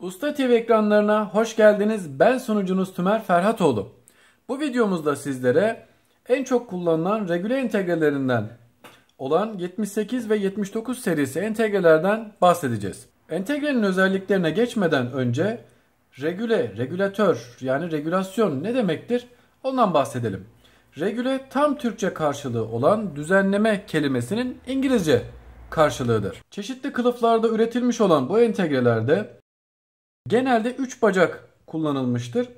Usta TV ekranlarına hoş geldiniz. Ben sunucunuz Tümer Ferhatoğlu. Bu videomuzda sizlere en çok kullanılan regüle entegrelerinden olan 78 ve 79 serisi entegrelerden bahsedeceğiz. Entegrenin özelliklerine geçmeden önce regüle, regülatör yani regülasyon ne demektir ondan bahsedelim. Regüle tam Türkçe karşılığı olan düzenleme kelimesinin İngilizce karşılığıdır. Çeşitli kılıflarda üretilmiş olan bu entegrelerde Genelde 3 bacak kullanılmıştır.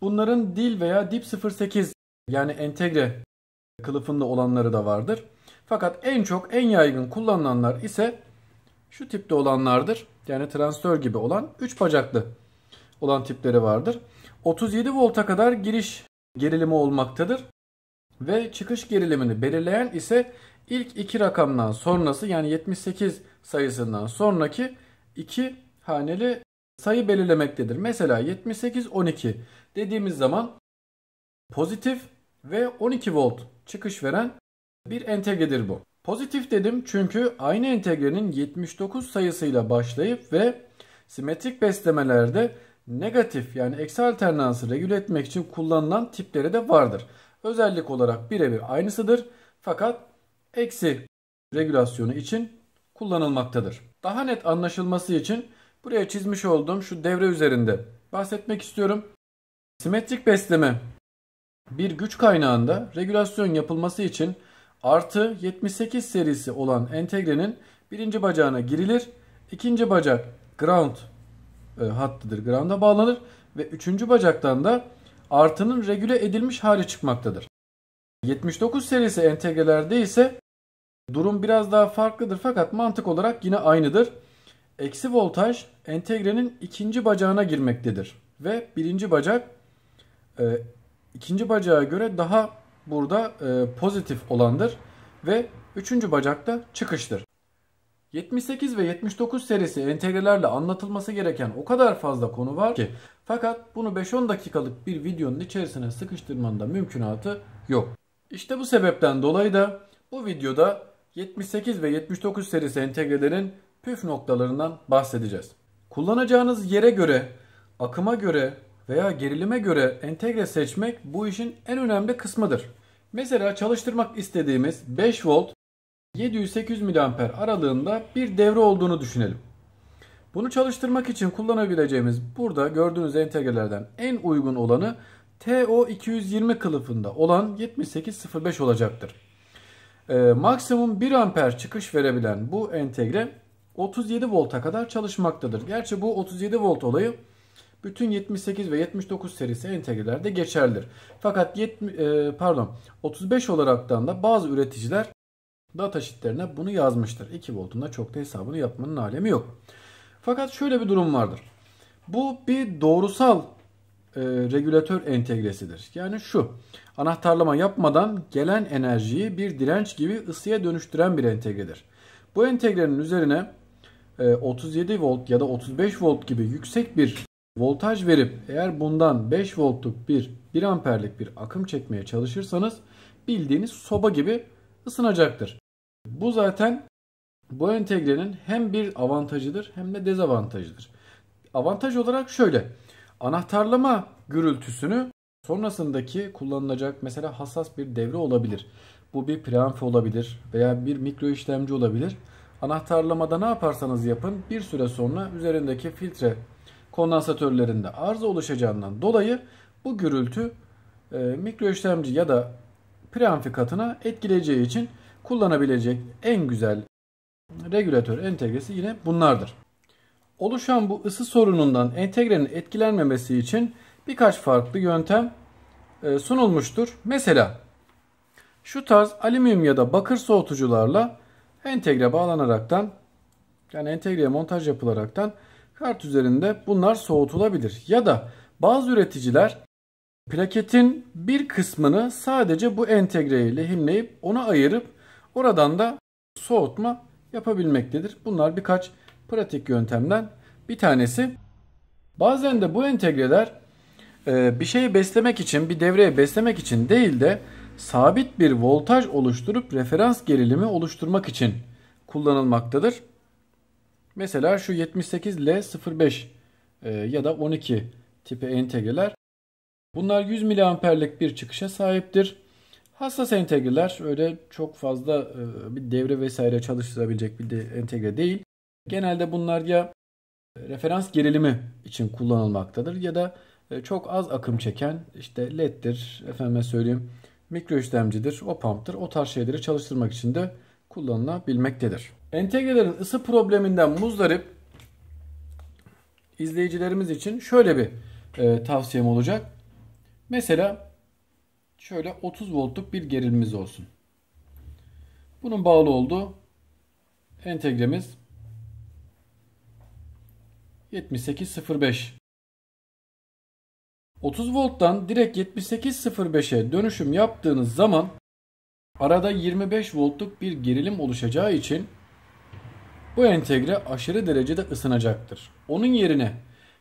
Bunların dil veya dip 08 yani entegre kılıfında olanları da vardır. Fakat en çok en yaygın kullanılanlar ise şu tipte olanlardır. Yani transistör gibi olan 3 bacaklı olan tipleri vardır. 37 volta kadar giriş gerilimi olmaktadır. Ve çıkış gerilimini belirleyen ise ilk iki rakamdan sonrası yani 78 sayısından sonraki iki haneli sayı belirlemektedir. Mesela 78 12 dediğimiz zaman pozitif ve 12 volt çıkış veren bir entegredir bu. Pozitif dedim çünkü aynı entegrenin 79 sayısıyla başlayıp ve simetrik beslemelerde negatif yani eksi alternansı regüle etmek için kullanılan tipleri de vardır. Özellik olarak birebir aynısıdır fakat eksi regülasyonu için kullanılmaktadır. Daha net anlaşılması için Buraya çizmiş olduğum şu devre üzerinde bahsetmek istiyorum. Simetrik besleme bir güç kaynağında regülasyon yapılması için artı 78 serisi olan entegrenin birinci bacağına girilir. ikinci bacak ground e, hattıdır. Ground'a bağlanır ve üçüncü bacaktan da artının regüle edilmiş hali çıkmaktadır. 79 serisi entegrelerde ise durum biraz daha farklıdır fakat mantık olarak yine aynıdır. Eksi voltaj entegrenin ikinci bacağına girmektedir. Ve birinci bacak e, ikinci bacağa göre daha burada e, pozitif olandır. Ve üçüncü bacakta çıkıştır. 78 ve 79 serisi entegrelerle anlatılması gereken o kadar fazla konu var ki fakat bunu 5-10 dakikalık bir videonun içerisine sıkıştırmanın da mümkünatı yok. İşte bu sebepten dolayı da bu videoda 78 ve 79 serisi entegrelerin püf noktalarından bahsedeceğiz. Kullanacağınız yere göre, akıma göre veya gerilime göre entegre seçmek bu işin en önemli kısmıdır. Mesela çalıştırmak istediğimiz 5 volt 700-800 mAh aralığında bir devre olduğunu düşünelim. Bunu çalıştırmak için kullanabileceğimiz burada gördüğünüz entegrelerden en uygun olanı TO220 kılıfında olan 7805 olacaktır. Ee, maksimum 1 amper çıkış verebilen bu entegre 37 volta kadar çalışmaktadır. Gerçi bu 37 volt olayı bütün 78 ve 79 serisi entegrelerde geçerlidir. Fakat 70, e, pardon 35 olaraktan da bazı üreticiler data sheetlerine bunu yazmıştır. 2 voltunda çok da hesabını yapmanın alemi yok. Fakat şöyle bir durum vardır. Bu bir doğrusal e, regülatör entegresidir. Yani şu anahtarlama yapmadan gelen enerjiyi bir direnç gibi ısıya dönüştüren bir entegredir. Bu entegrenin üzerine 37 e, volt ya da 35 volt gibi yüksek bir voltaj verip eğer bundan 5 voltluk bir 1 amperlik bir akım çekmeye çalışırsanız bildiğiniz soba gibi ısınacaktır. Bu zaten bu entegrenin hem bir avantajıdır hem de dezavantajıdır. Avantaj olarak şöyle. Anahtarlama gürültüsünü sonrasındaki kullanılacak mesela hassas bir devre olabilir. Bu bir preamp olabilir veya bir mikro işlemci olabilir. Anahtarlamada ne yaparsanız yapın bir süre sonra üzerindeki filtre kondansatörlerinde arıza oluşacağından dolayı bu gürültü e, mikro işlemci ya da preamfi katına etkileyeceği için kullanabilecek en güzel regülatör entegresi yine bunlardır. Oluşan bu ısı sorunundan entegrenin etkilenmemesi için birkaç farklı yöntem e, sunulmuştur. Mesela şu tarz alüminyum ya da bakır soğutucularla entegre bağlanaraktan yani entegreye montaj yapılaraktan kart üzerinde bunlar soğutulabilir. Ya da bazı üreticiler plaketin bir kısmını sadece bu entegreye lehimleyip onu ayırıp oradan da soğutma yapabilmektedir. Bunlar birkaç pratik yöntemden bir tanesi. Bazen de bu entegreler e, bir şeyi beslemek için, bir devreye beslemek için değil de sabit bir voltaj oluşturup referans gerilimi oluşturmak için kullanılmaktadır. Mesela şu 78L05 e, ya da 12 tipi entegreler. Bunlar 100 miliamperlik bir çıkışa sahiptir. Hassas entegreler öyle çok fazla e, bir devre vesaire çalıştırabilecek bir de entegre değil. Genelde bunlar ya e, referans gerilimi için kullanılmaktadır ya da e, çok az akım çeken işte led'dir efendime söyleyeyim mikro işlemcidir, opamp'tır. O tarz şeyleri çalıştırmak için de kullanılabilmektedir. Entegrelerin ısı probleminden muzdarip izleyicilerimiz için şöyle bir e, tavsiyem olacak. Mesela şöyle 30 voltluk bir gerilimimiz olsun. Bunun bağlı olduğu entegremiz 7805 30 volttan direkt 7805'e dönüşüm yaptığınız zaman arada 25 voltluk bir gerilim oluşacağı için bu entegre aşırı derecede ısınacaktır. Onun yerine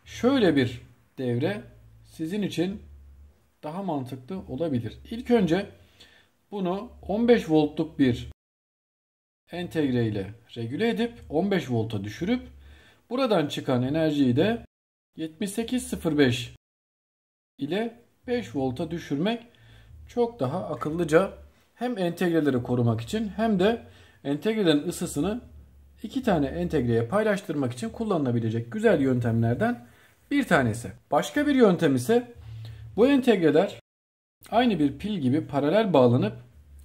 şöyle bir devre sizin için daha mantıklı olabilir. İlk önce bunu 15 voltluk bir entegre ile regüle edip 15 volta düşürüp buradan çıkan enerjiyi de 7805 ile 5 volta düşürmek çok daha akıllıca hem entegreleri korumak için hem de entegrelerin ısısını iki tane entegreye paylaştırmak için kullanılabilecek güzel yöntemlerden bir tanesi. Başka bir yöntem ise bu entegreler aynı bir pil gibi paralel bağlanıp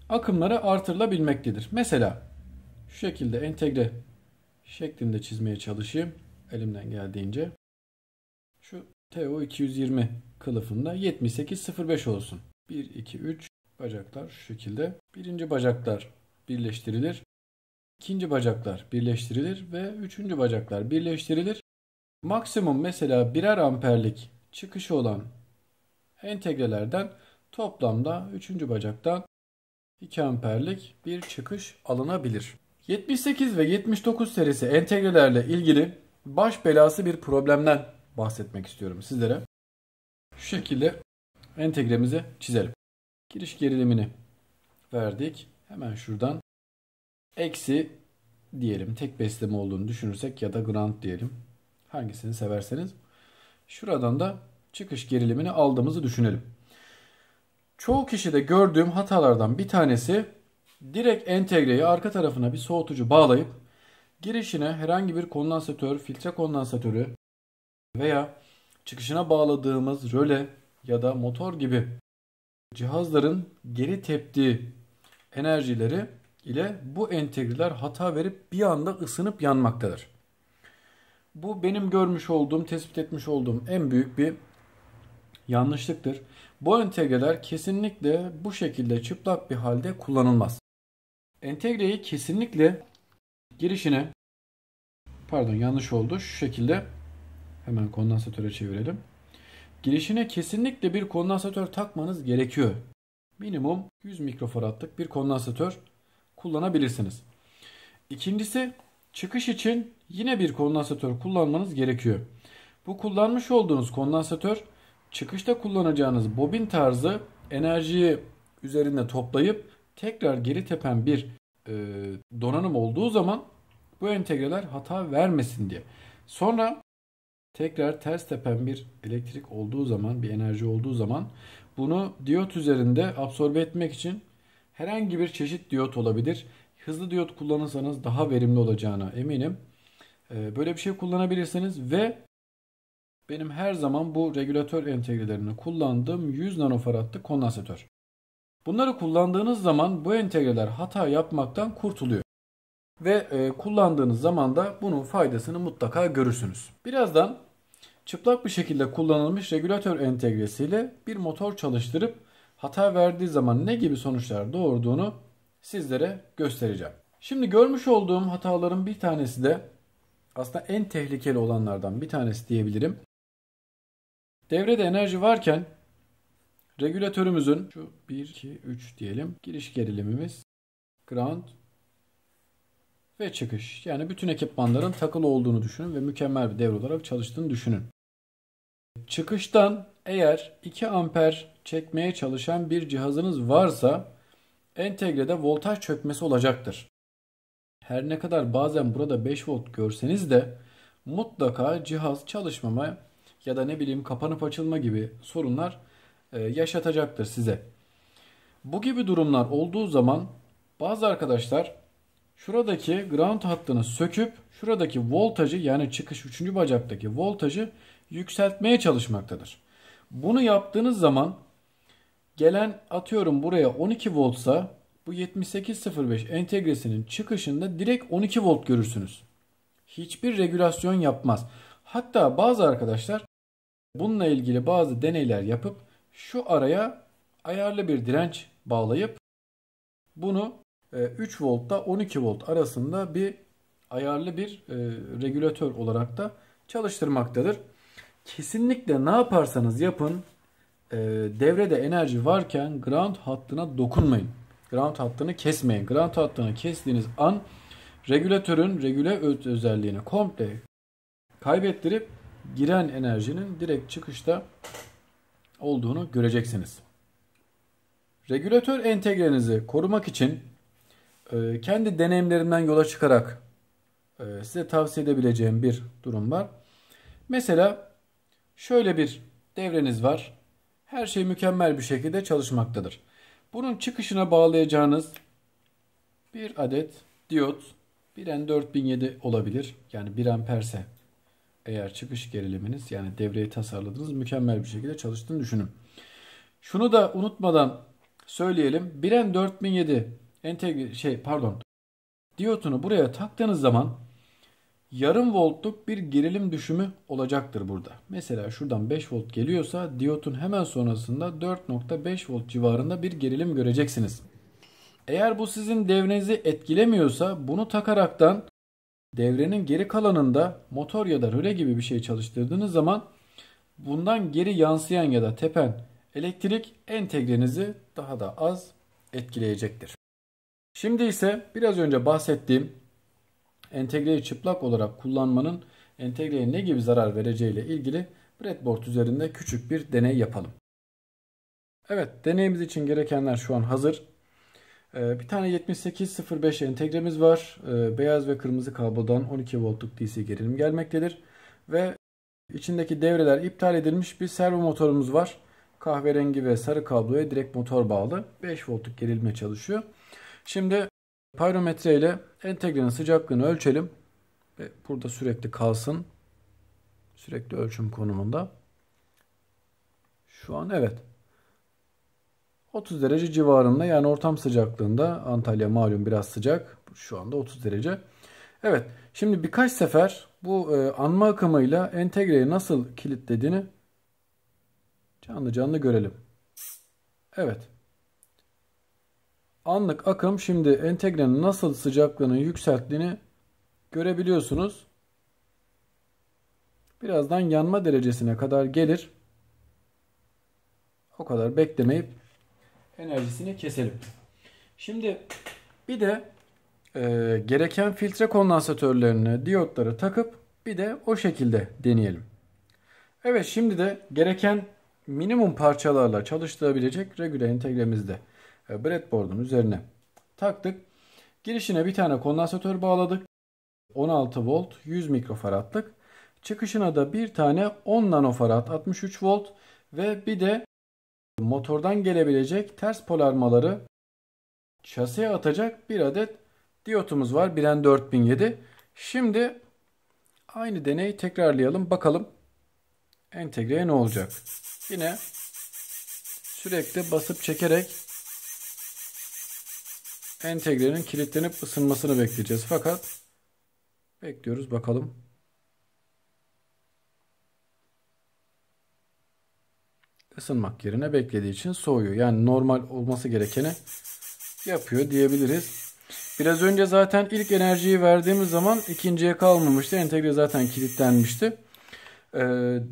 akımları artırılabilmektedir. Mesela şu şekilde entegre şeklinde çizmeye çalışayım elimden geldiğince. Şu TO220 kılıfında 78.05 olsun. 1, 2, 3 bacaklar şu şekilde. Birinci bacaklar birleştirilir. ikinci bacaklar birleştirilir ve üçüncü bacaklar birleştirilir. Maksimum mesela birer amperlik çıkışı olan entegrelerden toplamda üçüncü bacaktan 2 amperlik bir çıkış alınabilir. 78 ve 79 serisi entegrelerle ilgili baş belası bir problemden bahsetmek istiyorum sizlere. Şu şekilde entegremizi çizelim. Giriş gerilimini verdik. Hemen şuradan eksi diyelim. Tek besleme olduğunu düşünürsek ya da ground diyelim. Hangisini severseniz. Şuradan da çıkış gerilimini aldığımızı düşünelim. Çoğu kişide gördüğüm hatalardan bir tanesi direkt entegreyi arka tarafına bir soğutucu bağlayıp girişine herhangi bir kondansatör, filtre kondansatörü veya çıkışına bağladığımız röle ya da motor gibi cihazların geri teptiği enerjileri ile bu entegreler hata verip bir anda ısınıp yanmaktadır. Bu benim görmüş olduğum, tespit etmiş olduğum en büyük bir yanlışlıktır. Bu entegreler kesinlikle bu şekilde çıplak bir halde kullanılmaz. Entegreyi kesinlikle girişine pardon yanlış oldu şu şekilde Hemen kondansatöre çevirelim. Girişine kesinlikle bir kondansatör takmanız gerekiyor. Minimum 100 mikrofaradlık bir kondansatör kullanabilirsiniz. İkincisi çıkış için yine bir kondansatör kullanmanız gerekiyor. Bu kullanmış olduğunuz kondansatör çıkışta kullanacağınız bobin tarzı enerjiyi üzerinde toplayıp tekrar geri tepen bir e, donanım olduğu zaman bu entegreler hata vermesin diye. Sonra tekrar ters tepen bir elektrik olduğu zaman, bir enerji olduğu zaman bunu diyot üzerinde absorbe etmek için herhangi bir çeşit diyot olabilir. Hızlı diyot kullanırsanız daha verimli olacağına eminim. Ee, böyle bir şey kullanabilirsiniz ve benim her zaman bu regülatör entegrelerini kullandığım 100 nanofaradlı kondansatör. Bunları kullandığınız zaman bu entegreler hata yapmaktan kurtuluyor. Ve e, kullandığınız zaman da bunun faydasını mutlaka görürsünüz. Birazdan çıplak bir şekilde kullanılmış regülatör entegresiyle bir motor çalıştırıp hata verdiği zaman ne gibi sonuçlar doğurduğunu sizlere göstereceğim. Şimdi görmüş olduğum hataların bir tanesi de aslında en tehlikeli olanlardan bir tanesi diyebilirim. Devrede enerji varken regülatörümüzün şu 1 2 3 diyelim giriş gerilimimiz ground ve çıkış. Yani bütün ekipmanların takılı olduğunu düşünün ve mükemmel bir devre olarak çalıştığını düşünün. Çıkıştan eğer 2 amper çekmeye çalışan bir cihazınız varsa entegrede voltaj çökmesi olacaktır. Her ne kadar bazen burada 5 volt görseniz de mutlaka cihaz çalışmama ya da ne bileyim kapanıp açılma gibi sorunlar e, yaşatacaktır size. Bu gibi durumlar olduğu zaman bazı arkadaşlar Şuradaki ground hattını söküp şuradaki voltajı yani çıkış 3. bacaktaki voltajı yükseltmeye çalışmaktadır. Bunu yaptığınız zaman gelen atıyorum buraya 12 voltsa bu 7805 entegresinin çıkışında direkt 12 volt görürsünüz. Hiçbir regülasyon yapmaz. Hatta bazı arkadaşlar bununla ilgili bazı deneyler yapıp şu araya ayarlı bir direnç bağlayıp bunu 3 voltta 12 volt arasında bir ayarlı bir e, regülatör olarak da çalıştırmaktadır. Kesinlikle ne yaparsanız yapın e, devrede enerji varken ground hattına dokunmayın. Ground hattını kesmeyin. Ground hattını kestiğiniz an regülatörün regüle özelliğini komple kaybettirip giren enerjinin direkt çıkışta olduğunu göreceksiniz. Regülatör entegrenizi korumak için ee, kendi deneyimlerimden yola çıkarak e, size tavsiye edebileceğim bir durum var. Mesela şöyle bir devreniz var. Her şey mükemmel bir şekilde çalışmaktadır. Bunun çıkışına bağlayacağınız bir adet diyot 1N4007 olabilir. Yani 1 amperse eğer çıkış geriliminiz yani devreyi tasarladınız mükemmel bir şekilde çalıştığını düşünün. Şunu da unutmadan söyleyelim. 1N4007 entegre şey pardon diyotunu buraya taktığınız zaman yarım voltluk bir gerilim düşümü olacaktır burada. Mesela şuradan 5 volt geliyorsa diyotun hemen sonrasında 4.5 volt civarında bir gerilim göreceksiniz. Eğer bu sizin devrenizi etkilemiyorsa bunu takaraktan devrenin geri kalanında motor ya da röle gibi bir şey çalıştırdığınız zaman bundan geri yansıyan ya da tepen elektrik entegrenizi daha da az etkileyecektir. Şimdi ise biraz önce bahsettiğim entegreyi çıplak olarak kullanmanın entegreye ne gibi zarar vereceği ile ilgili breadboard üzerinde küçük bir deney yapalım. Evet deneyimiz için gerekenler şu an hazır. Ee, bir tane 7805 entegremiz var. Ee, beyaz ve kırmızı kablodan 12 voltluk DC gerilim gelmektedir. Ve içindeki devreler iptal edilmiş bir servo motorumuz var. Kahverengi ve sarı kabloya direkt motor bağlı. 5 voltluk gerilime çalışıyor. Şimdi pyrometre ile entegrenin sıcaklığını ölçelim. Ve burada sürekli kalsın. Sürekli ölçüm konumunda. Şu an evet. 30 derece civarında yani ortam sıcaklığında Antalya malum biraz sıcak. Şu anda 30 derece. Evet şimdi birkaç sefer bu e, anma akımıyla entegreyi nasıl kilitlediğini canlı canlı görelim. Evet anlık akım şimdi entegrenin nasıl sıcaklığının yükselttiğini görebiliyorsunuz. Birazdan yanma derecesine kadar gelir. O kadar beklemeyip enerjisini keselim. Şimdi bir de e, gereken filtre kondansatörlerine diyotları takıp bir de o şekilde deneyelim. Evet şimdi de gereken minimum parçalarla çalıştırabilecek regüle entegremizde e, breadboard'un üzerine taktık. Girişine bir tane kondansatör bağladık. 16 volt 100 mikrofaradlık. Çıkışına da bir tane 10 nanofarad 63 volt ve bir de motordan gelebilecek ters polarmaları şasiye atacak bir adet diyotumuz var. Biren 4007. Şimdi aynı deneyi tekrarlayalım. Bakalım entegreye ne olacak. Yine sürekli basıp çekerek entegrenin kilitlenip ısınmasını bekleyeceğiz. Fakat bekliyoruz bakalım. Isınmak yerine beklediği için soğuyor. Yani normal olması gerekeni yapıyor diyebiliriz. Biraz önce zaten ilk enerjiyi verdiğimiz zaman ikinciye kalmamıştı. Entegre zaten kilitlenmişti e,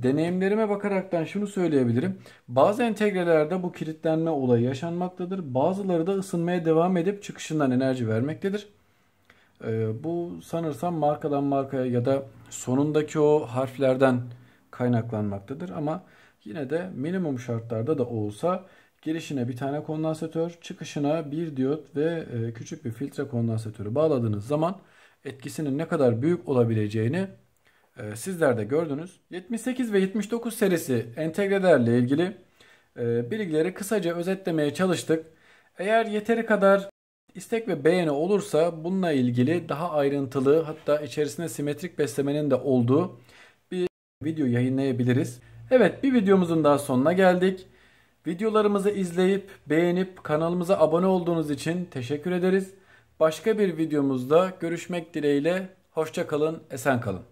deneyimlerime bakaraktan şunu söyleyebilirim. Bazı entegrelerde bu kilitlenme olayı yaşanmaktadır. Bazıları da ısınmaya devam edip çıkışından enerji vermektedir. E, bu sanırsam markadan markaya ya da sonundaki o harflerden kaynaklanmaktadır. Ama yine de minimum şartlarda da olsa girişine bir tane kondansatör, çıkışına bir diyot ve e, küçük bir filtre kondansatörü bağladığınız zaman etkisinin ne kadar büyük olabileceğini e, sizler de gördünüz. 78 ve 79 serisi entegre entegrelerle ilgili e, bilgileri kısaca özetlemeye çalıştık. Eğer yeteri kadar istek ve beğeni olursa bununla ilgili daha ayrıntılı hatta içerisinde simetrik beslemenin de olduğu bir video yayınlayabiliriz. Evet bir videomuzun daha sonuna geldik. Videolarımızı izleyip beğenip kanalımıza abone olduğunuz için teşekkür ederiz. Başka bir videomuzda görüşmek dileğiyle. Hoşçakalın, esen kalın.